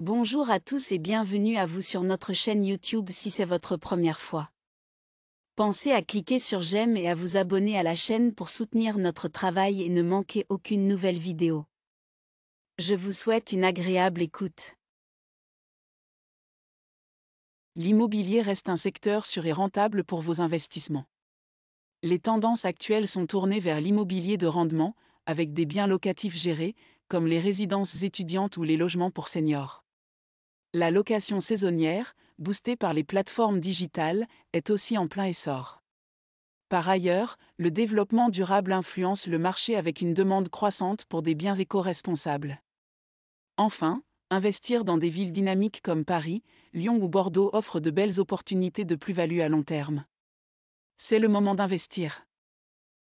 Bonjour à tous et bienvenue à vous sur notre chaîne YouTube si c'est votre première fois. Pensez à cliquer sur j'aime et à vous abonner à la chaîne pour soutenir notre travail et ne manquer aucune nouvelle vidéo. Je vous souhaite une agréable écoute. L'immobilier reste un secteur sûr et rentable pour vos investissements. Les tendances actuelles sont tournées vers l'immobilier de rendement, avec des biens locatifs gérés, comme les résidences étudiantes ou les logements pour seniors. La location saisonnière, boostée par les plateformes digitales, est aussi en plein essor. Par ailleurs, le développement durable influence le marché avec une demande croissante pour des biens éco-responsables. Enfin, investir dans des villes dynamiques comme Paris, Lyon ou Bordeaux offre de belles opportunités de plus-value à long terme. C'est le moment d'investir.